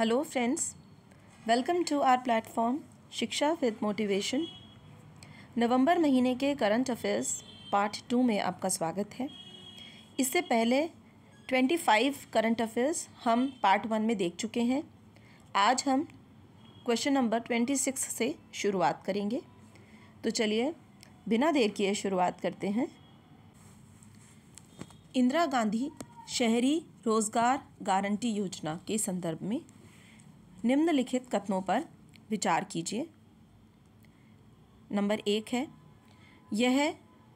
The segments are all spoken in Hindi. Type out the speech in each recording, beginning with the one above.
Hello friends welcome to our platform Shiksha with motivation नवंबर महीने के करंट अफेयर्स पार्ट टू में आपका स्वागत है इससे पहले ट्वेंटी फाइव करंट अफेयर्स हम पार्ट वन में देख चुके हैं आज हम क्वेश्चन नंबर ट्वेंटी सिक्स से शुरुआत करेंगे तो चलिए बिना देर किए शुरुआत करते हैं इंदिरा गांधी शहरी रोज़गार गारंटी योजना के संदर्भ में निम्नलिखित कथनों पर विचार कीजिए नंबर एक है यह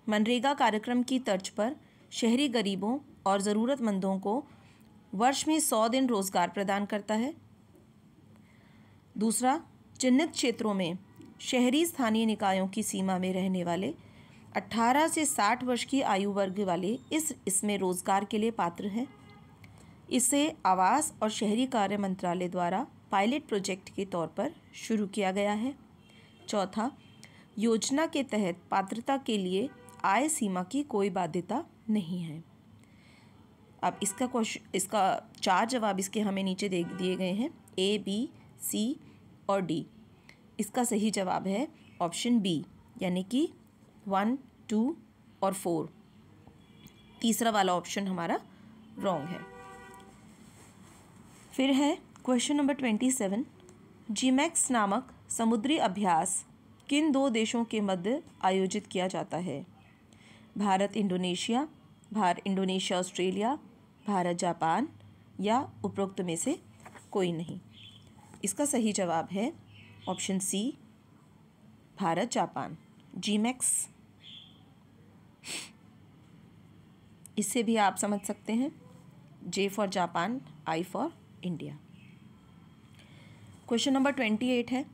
मनरेगा कार्यक्रम की तर्ज पर शहरी गरीबों और ज़रूरतमंदों को वर्ष में सौ दिन रोज़गार प्रदान करता है दूसरा चिन्हित क्षेत्रों में शहरी स्थानीय निकायों की सीमा में रहने वाले 18 से 60 वर्ष की आयु वर्ग वाले इस इसमें रोज़गार के लिए पात्र हैं इसे आवास और शहरी कार्य मंत्रालय द्वारा पायलट प्रोजेक्ट के तौर पर शुरू किया गया है चौथा योजना के तहत पात्रता के लिए आय सीमा की कोई बाध्यता नहीं है अब इसका क्वेश्चन इसका चार जवाब इसके हमें नीचे दे दिए गए हैं ए बी सी और डी इसका सही जवाब है ऑप्शन बी यानी कि वन टू और फोर तीसरा वाला ऑप्शन हमारा रॉन्ग है फिर है question number twenty seven JIMEX नामक समुद्री अभ्यास किन दो देशों के मध्य आयोजित किया जाता है Bharat Indonesia Bharat Indonesia Australia Bharat Japan या उपरोक्त में से कोई नहीं इसका सही जवाब है option C Bharat Japan JIMEX इससे भी आप समझ सकते हैं J for Japan I for India question number twenty eight है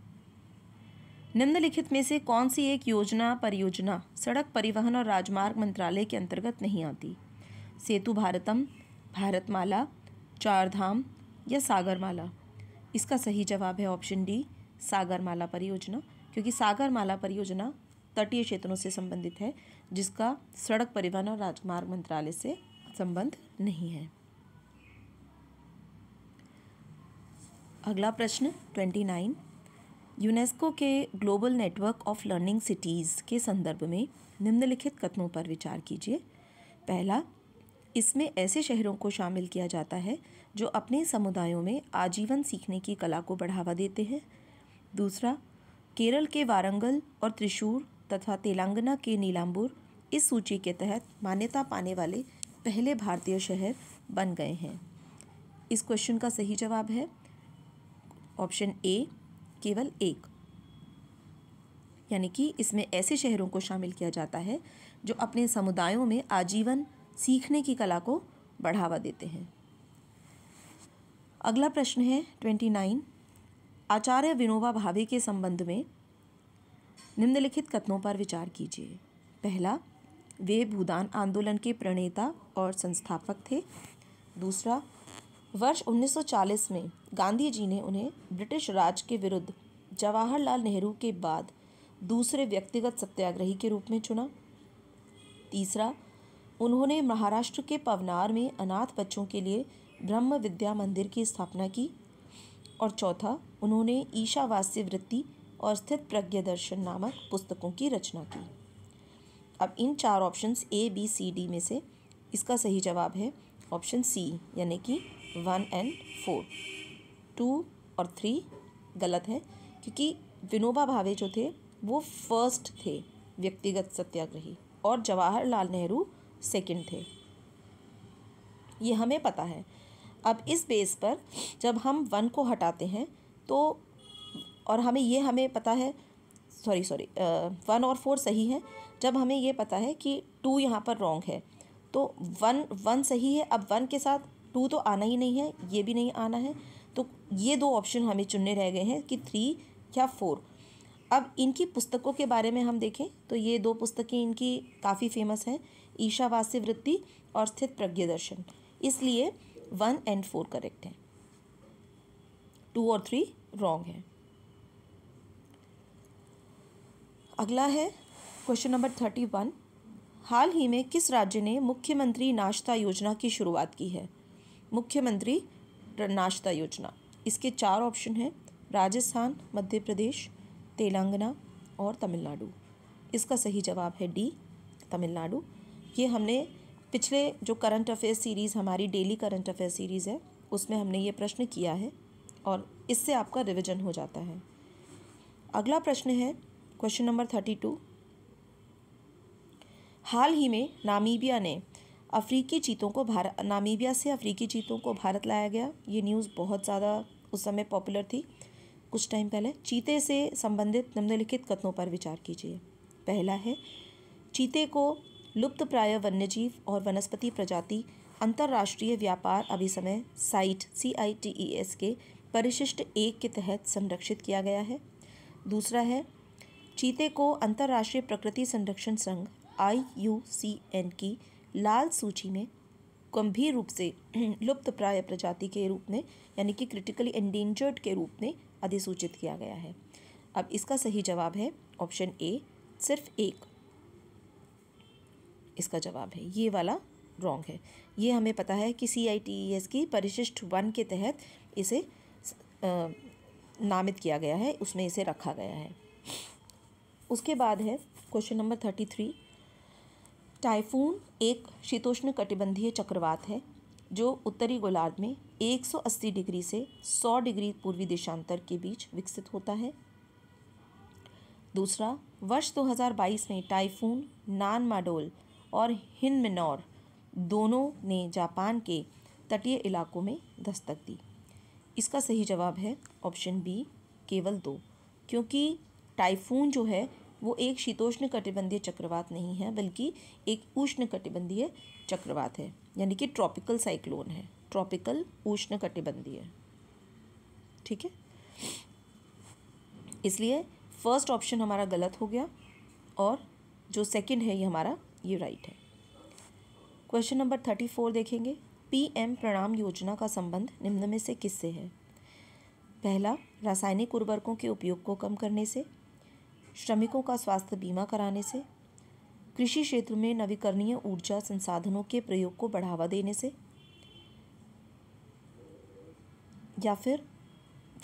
निम्नलिखित में से कौन सी एक योजना परियोजना सड़क परिवहन और राजमार्ग मंत्रालय के अंतर्गत नहीं आती सेतु भारतम भारतमाला चारधाम या सागरमाला इसका सही जवाब है ऑप्शन डी सागरमाला परियोजना क्योंकि सागरमाला परियोजना तटीय क्षेत्रों से संबंधित है जिसका सड़क परिवहन और राजमार्ग मंत्रालय से संबंध नहीं है अगला प्रश्न ट्वेंटी नाइन यूनेस्को के Global Network of Learning Cities के संदर्भ में निम्नलिखित कथनों पर विचार कीजिए पहला इसमें ऐसे शहरों को शामिल किया जाता है जो अपने समुदायों में आजीवन सीखने की कला को बढ़ावा देते हैं दूसरा केरल के वारंगल और त्रिशूर तथा तेलंगाना के नीलांबुर इस सूची के तहत मान्यता पाने वाले पहले भारतीय शहर बन गए हैं इस क्वेश्चन का सही जवाब है ऑप्शन ए केवल एक यानी कि इसमें ऐसे शहरों को शामिल किया जाता है जो अपने समुदायों में आजीवन सीखने की कला को बढ़ावा देते हैं अगला प्रश्न है ट्वेंटी नाइन आचार्य विनोबा भावे के संबंध में निम्नलिखित कथनों पर विचार कीजिए पहला वे भूदान आंदोलन के प्रणेता और संस्थापक थे दूसरा वर्ष 1940 में गांधी जी ने उन्हें ब्रिटिश राज के विरुद्ध जवाहरलाल नेहरू के बाद दूसरे व्यक्तिगत सत्याग्रही के रूप में चुना तीसरा उन्होंने महाराष्ट्र के पवनार में अनाथ बच्चों के लिए ब्रह्म विद्या मंदिर की स्थापना की और चौथा उन्होंने ईशावास्य वृत्ति और स्थित प्रज्ञ दर्शन नामक पुस्तकों की रचना की अब इन चार options A B C D में से इसका सही जवाब है ऑप्शन सी यानी कि वन एंड फोर टू और थ्री गलत है क्योंकि विनोबा भावे जो थे वो फर्स्ट थे व्यक्तिगत सत्याग्रही और जवाहरलाल नेहरू सेकंड थे ये हमें पता है अब इस बेस पर जब हम वन को हटाते हैं तो और हमें ये हमें पता है सॉरी सॉरी वन और फोर सही है जब हमें ये पता है कि टू यहाँ पर रॉन्ग है तो वन वन सही है अब वन के साथ टू तो आना ही नहीं है ये भी नहीं आना है तो ये दो ऑप्शन हमें चुनने रह गए हैं कि थ्री या फोर अब इनकी पुस्तकों के बारे में हम देखें तो ये दो पुस्तकें इनकी काफ़ी फेमस हैं ईशावास्य वृत्ति और स्थित प्रज्ञ दर्शन इसलिए वन एंड फोर करेक्ट हैं टू और थ्री रॉन्ग हैं अगला है क्वेश्चन नंबर थर्टी वन हाल ही में किस राज्य ने मुख्यमंत्री नाश्ता योजना की शुरुआत की है मुख्यमंत्री नाश्ता योजना इसके चार ऑप्शन हैं राजस्थान मध्य प्रदेश तेलंगाना और तमिलनाडु इसका सही जवाब है डी तमिलनाडु ये हमने पिछले जो करंट अफेयर सीरीज़ हमारी डेली करंट अफेयर सीरीज़ है उसमें हमने ये प्रश्न किया है और इससे आपका रिविजन हो जाता है अगला प्रश्न है क्वेश्चन नंबर थर्टी टू हाल ही में नामीबिया ने अफ्रीकी चीतों को भारत नामीबिया से अफ्रीकी चीतों को भारत लाया गया ये न्यूज़ बहुत ज़्यादा उस समय पॉपुलर थी कुछ टाइम पहले चीते से संबंधित निम्नलिखित कथनों पर विचार कीजिए पहला है चीते को लुप्त प्राय वन्यजीव और वनस्पति प्रजाति अंतर्राष्ट्रीय व्यापार अभिसमय CITES C I T E S के परिशिष्ट एक के तहत संरक्षित किया गया है दूसरा है चीते को अंतर्राष्ट्रीय प्रकृति संरक्षण संघ आई यू सी एन की लाल सूची में गंभीर रूप से लुप्त प्राय प्रजाति के रूप में यानी कि क्रिटिकली एंडेंजर्ड के रूप में अधिसूचित किया गया है अब इसका सही जवाब है ऑप्शन ए सिर्फ एक इसका जवाब है ये वाला रॉन्ग है ये हमें पता है कि सी आई टी ई एस की परिशिष्ट वन के तहत इसे आ, नामित किया गया है उसमें इसे रखा गया है उसके बाद है question number thirty three typhoon एक शीतोष्ण कटिबंधीय चक्रवात है जो उत्तरी गोलार्ध में 180 डिग्री से 100 डिग्री पूर्वी देशांतर के बीच विकसित होता है दूसरा वर्ष 2022 में टाइफून नान माडोल और हिन दोनों ने जापान के तटीय इलाकों में दस्तक दी इसका सही जवाब है ऑप्शन बी केवल दो क्योंकि टाइफून जो है वो एक शीतोष्ण कटिबंधीय चक्रवात नहीं है बल्कि एक उष्ण कटिबंधीय चक्रवात है यानी कि ट्रॉपिकल साइक्लोन है ट्रॉपिकल उष्ण कटिबंधीय ठीक है इसलिए फर्स्ट ऑप्शन हमारा गलत हो गया और जो सेकंड है ये हमारा ये राइट है क्वेश्चन नंबर थर्टी फोर देखेंगे पीएम प्रणाम योजना का संबंध निम्न में से किससे है पहला रासायनिक उर्वरकों के उपयोग को कम करने से श्रमिकों का स्वास्थ्य बीमा कराने से कृषि क्षेत्र में नवीकरणीय ऊर्जा संसाधनों के प्रयोग को बढ़ावा देने से या फिर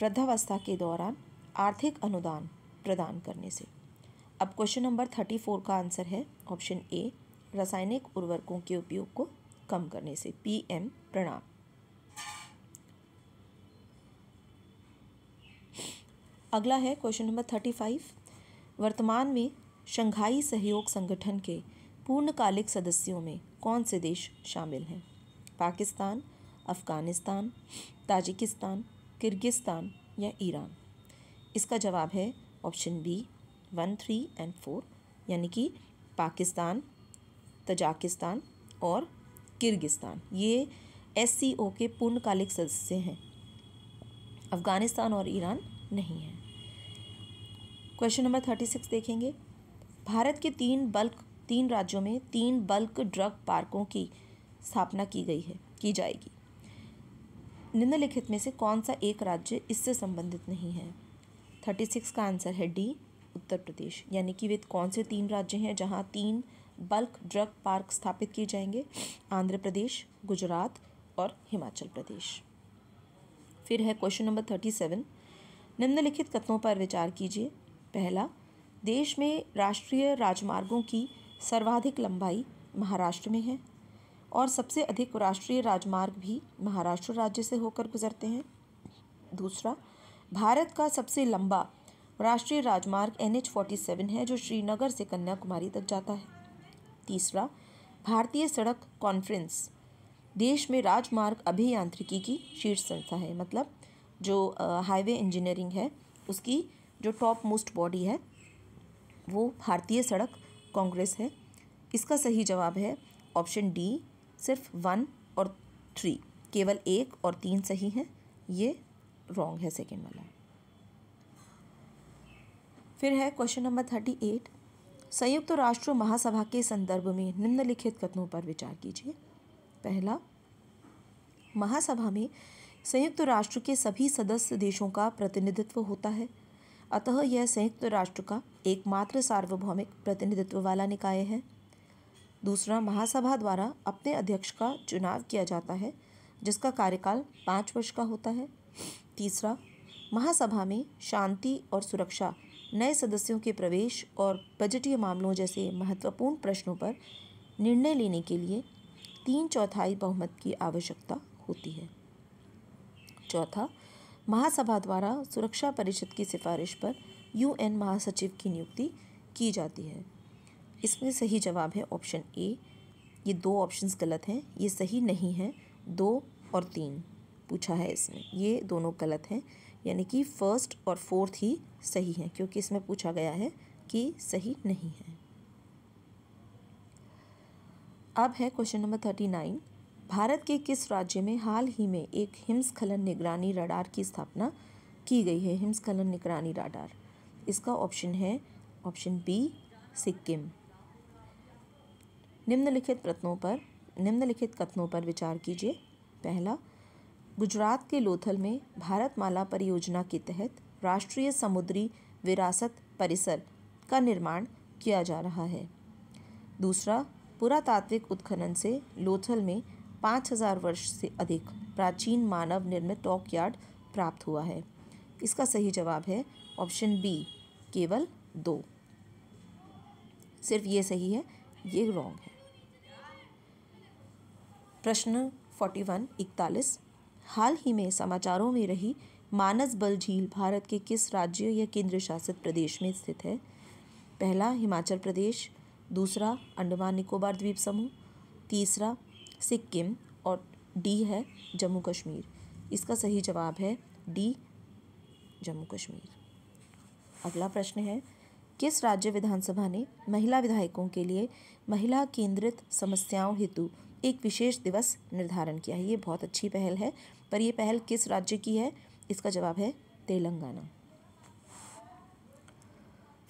वृद्धावस्था के दौरान आर्थिक अनुदान प्रदान करने से अब क्वेश्चन नंबर थर्टी फोर का आंसर है ऑप्शन ए रासायनिक उर्वरकों के उपयोग को कम करने से पी एम प्रणाम अगला है क्वेश्चन नंबर थर्टी फाइव वर्तमान में शंघाई सहयोग संगठन के पूर्णकालिक सदस्यों में कौन से देश शामिल हैं पाकिस्तान अफ़गानिस्तान ताजिकिस्तान किर्गिस्तान या ईरान इसका जवाब है option B one three and four यानी कि पाकिस्तान तजाकिस्तान और किर्गिस्तान ये एस के पूर्णकालिक सदस्य हैं अफ़गानिस्तान और ईरान नहीं हैं क्वेश्चन नंबर थर्टी सिक्स देखेंगे भारत के तीन बल्क तीन राज्यों में तीन बल्क ड्रग पार्कों की स्थापना की गई है की जाएगी निम्नलिखित में से कौन सा एक राज्य इससे संबंधित नहीं है थर्टी सिक्स का आंसर है डी उत्तर प्रदेश यानी कि वे कौन से तीन राज्य हैं जहाँ तीन बल्क ड्रग पार्क स्थापित किए जाएंगे आंध्र प्रदेश गुजरात और हिमाचल प्रदेश फिर है क्वेश्चन नंबर थर्टी सेवन निम्नलिखित कथनों पर विचार कीजिए पहला देश में राष्ट्रीय राजमार्गों की सर्वाधिक लंबाई महाराष्ट्र में है और सबसे अधिक राष्ट्रीय राजमार्ग भी महाराष्ट्र राज्य से होकर गुजरते हैं दूसरा भारत का सबसे लंबा राष्ट्रीय राजमार्ग एन एच फोर्टी सेवन है जो श्रीनगर से कन्याकुमारी तक जाता है तीसरा भारतीय सड़क कॉन्फ्रेंस देश में राजमार्ग अभियांत्रिकी की शीर्ष संस्था है मतलब जो हाईवे इंजीनियरिंग है उसकी जो टॉप मोस्ट बॉडी है वो भारतीय सड़क कांग्रेस है इसका सही जवाब है ऑप्शन डी सिर्फ वन और थ्री केवल एक और तीन सही हैं ये रॉन्ग है सेकेंड वाला फिर है क्वेश्चन नंबर थर्टी एट संयुक्त तो राष्ट्र महासभा के संदर्भ में निम्नलिखित कथनों पर विचार कीजिए पहला महासभा में संयुक्त तो राष्ट्र के सभी सदस्य देशों का प्रतिनिधित्व होता है अतः यह संयुक्त राष्ट्र का एकमात्र सार्वभौमिक प्रतिनिधित्व वाला निकाय है दूसरा महासभा द्वारा अपने अध्यक्ष का चुनाव किया जाता है जिसका कार्यकाल पाँच वर्ष का होता है तीसरा महासभा में शांति और सुरक्षा नए सदस्यों के प्रवेश और बजटीय मामलों जैसे महत्वपूर्ण प्रश्नों पर निर्णय लेने के लिए तीन चौथाई बहुमत की आवश्यकता होती है चौथा महासभा द्वारा सुरक्षा परिषद की सिफारिश पर यूएन महासचिव की नियुक्ति की जाती है इसमें सही जवाब है ऑप्शन ए ये दो ऑप्शंस गलत हैं ये सही नहीं है दो और तीन पूछा है इसमें ये दोनों गलत हैं यानी कि फर्स्ट और फोर्थ ही सही हैं क्योंकि इसमें पूछा गया है कि सही नहीं है अब है question number thirty nine Bharat के किस राज्य में हाल ही में एक हिमस्खलन निगरानी राडार की स्थापना की गई है हिमस्खलन निगरानी राडार इसका ऑप्शन है ऑप्शन बी सिक्किम निम्नलिखित प्रश्नों पर निम्नलिखित कथनों पर विचार कीजिए पहला गुजरात के लोथल में भारतमाला परियोजना के तहत राष्ट्रीय समुद्री विरासत परिसर का निर्माण किया जा रहा है दूसरा पुरातात्विक उत्खनन से लोथल में पाँच हजार वर्ष से अधिक प्राचीन मानव निर्मित टॉक यार्ड प्राप्त हुआ है इसका सही जवाब है ऑप्शन बी केवल दो सिर्फ ये सही है ये रॉन्ग है प्रश्न फोर्टी वन इकतालीस हाल ही में समाचारों में रही मानस बल झील भारत के किस राज्य या केंद्र शासित प्रदेश में स्थित है पहला हिमाचल प्रदेश दूसरा अंडमान निकोबार द्वीप समूह तीसरा सिक्किम और डी है जम्मू कश्मीर इसका सही जवाब है डी जम्मू कश्मीर अगला प्रश्न है किस राज्य विधानसभा ने महिला विधायकों के लिए महिला केंद्रित समस्याओं हेतु एक विशेष दिवस निर्धारण किया है ये बहुत अच्छी पहल है पर यह पहल किस राज्य की है इसका जवाब है तेलंगाना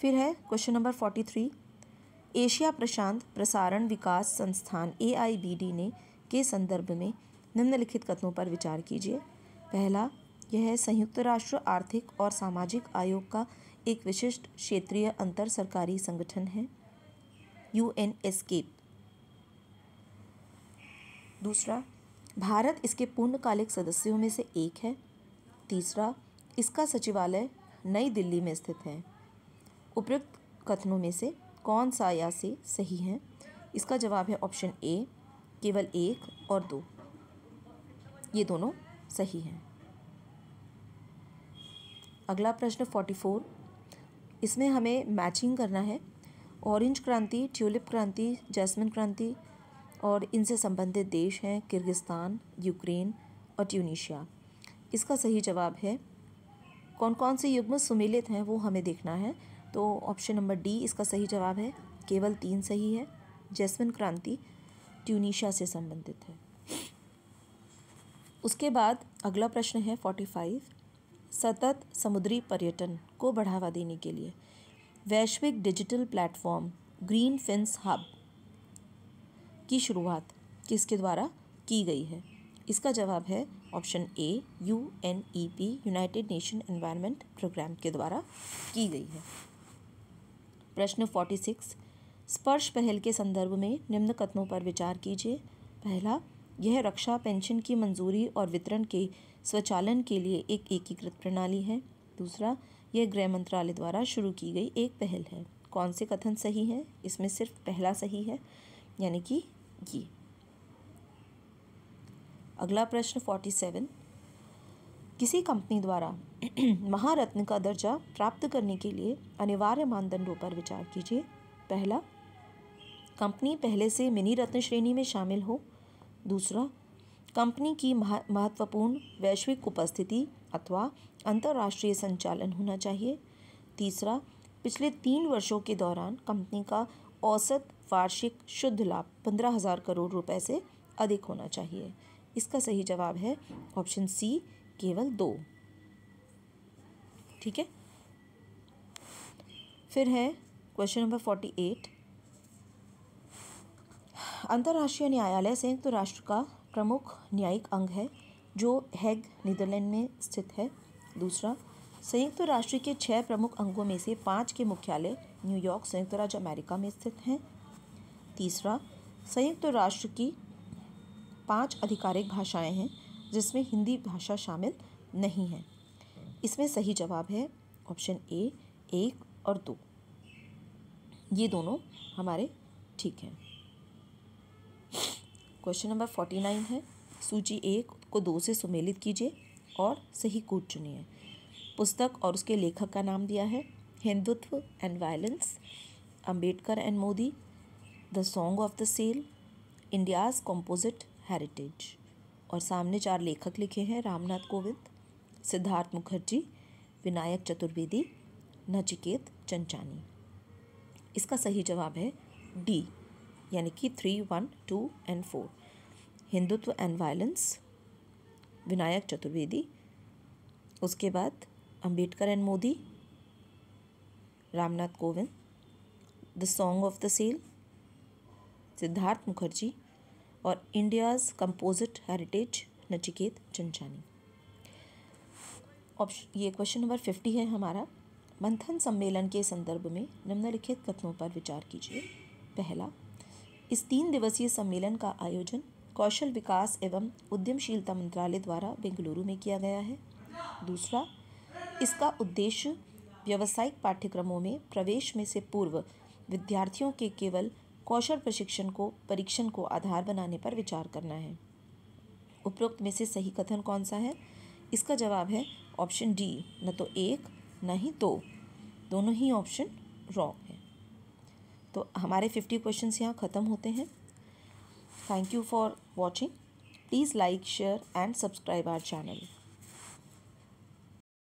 फिर है question number forty three Asia प्रशांत प्रसारण विकास संस्थान ए ने के संदर्भ में निम्नलिखित कथनों पर विचार कीजिए पहला यह संयुक्त राष्ट्र आर्थिक और सामाजिक आयोग का एक विशिष्ट क्षेत्रीय अंतर सरकारी संगठन है यू एन दूसरा भारत इसके पूर्णकालिक सदस्यों में से एक है तीसरा इसका सचिवालय नई दिल्ली में स्थित है उपयुक्त कथनों में से कौन सा या से सही है इसका जवाब है ऑप्शन ए केवल एक और दो ये दोनों सही हैं अगला प्रश्न फोर्टी फोर इसमें हमें मैचिंग करना है ऑरेंज क्रांति ट्यूलिप क्रांति जैस्मिन क्रांति और इनसे संबंधित देश हैं किर्गिस्तान यूक्रेन और ट्यूनिशिया इसका सही जवाब है कौन कौन से युग्म सुमेलित हैं वो हमें देखना है तो ऑप्शन नंबर डी इसका सही जवाब है केवल तीन सही है जैसमिन क्रांति ट्यूनिशिया से संबंधित है उसके बाद अगला प्रश्न है फोर्टी फाइव सतत समुद्री पर्यटन को बढ़ावा देने के लिए वैश्विक digital platform Green Fins Hub की शुरुआत किसके द्वारा की गई है इसका जवाब है option A U N E P United Nation Environment Programme के द्वारा की गई है प्रश्न फोर्टी सिक्स स्पर्श पहल के संदर्भ में निम्न कथनों पर विचार कीजिए पहला यह रक्षा पेंशन की मंजूरी और वितरण के स्वचालन के लिए एक एकीकृत प्रणाली है दूसरा यह गृह मंत्रालय द्वारा शुरू की गई एक पहल है कौन से कथन सही है इसमें सिर्फ पहला सही है यानी कि ये अगला प्रश्न फोर्टी सेवन किसी कंपनी द्वारा महारत्न का दर्जा प्राप्त करने के लिए अनिवार्य मानदंडों पर विचार कीजिए पहला कंपनी पहले से मिनी रत्न श्रेणी में शामिल हो दूसरा कंपनी की महत्वपूर्ण वैश्विक उपस्थिति अथवा अंतर्राष्ट्रीय संचालन होना चाहिए तीसरा पिछले तीन वर्षों के दौरान कंपनी का औसत वार्षिक शुद्ध लाभ पंद्रह हज़ार करोड़ रुपए से अधिक होना चाहिए इसका सही जवाब है ऑप्शन सी केवल दो ठीक है फिर है क्वेश्चन नंबर फोर्टी एट अंतर्राष्ट्रीय न्यायालय संयुक्त तो राष्ट्र का प्रमुख न्यायिक अंग है जो हैग नीदरलैंड में स्थित है दूसरा संयुक्त तो राष्ट्र के छह प्रमुख अंगों में से पांच के मुख्यालय न्यूयॉर्क संयुक्त तो राज्य अमेरिका में स्थित हैं तीसरा संयुक्त राष्ट्र की पांच आधिकारिक भाषाएं हैं जिसमें हिंदी भाषा शामिल नहीं है इसमें सही जवाब है ऑप्शन ए एक और दो ये दोनों हमारे ठीक हैं क्वेश्चन नंबर फोर्टी नाइन है सूची एक को दो से सुमेलित कीजिए और सही कूट चुनिए पुस्तक और उसके लेखक का नाम दिया है Hindutva and violence Ambedkar and Modi the song of the cell India's composite heritage और सामने चार लेखक लिखे हैं रामनाथ कोविंद सिद्धार्थ मुखर्जी विनायक चतुर्वेदी नचिकेत चंचानी इसका सही जवाब है डी यानी कि three one two and four Hindutva and violence Vinayak Chaturvedi उसके बाद Ambedkar and Modi Ramnath Kovind the song of the cell Siddhartha Mukherjee और India's composite heritage Nachiket Chanchani option ये क्वेश्चन नंबर फिफ्टी है हमारा मंथन सम्मेलन के संदर्भ में निम्नलिखित कथनों पर विचार कीजिए पहला इस तीन दिवसीय सम्मेलन का आयोजन कौशल विकास एवं उद्यमशीलता मंत्रालय द्वारा बेंगलुरु में किया गया है दूसरा इसका उद्देश्य व्यावसायिक पाठ्यक्रमों में प्रवेश में से पूर्व विद्यार्थियों के केवल कौशल प्रशिक्षण को परीक्षण को आधार बनाने पर विचार करना है उपरोक्त में से सही कथन कौन सा है इसका जवाब है ऑप्शन डी न तो एक न ही दो तो। दोनों ही ऑप्शन रॉन्ग है तो हमारे फिफ्टी क्वेश्चन यहाँ ख़त्म होते हैं thank you for watching please like share and subscribe our channel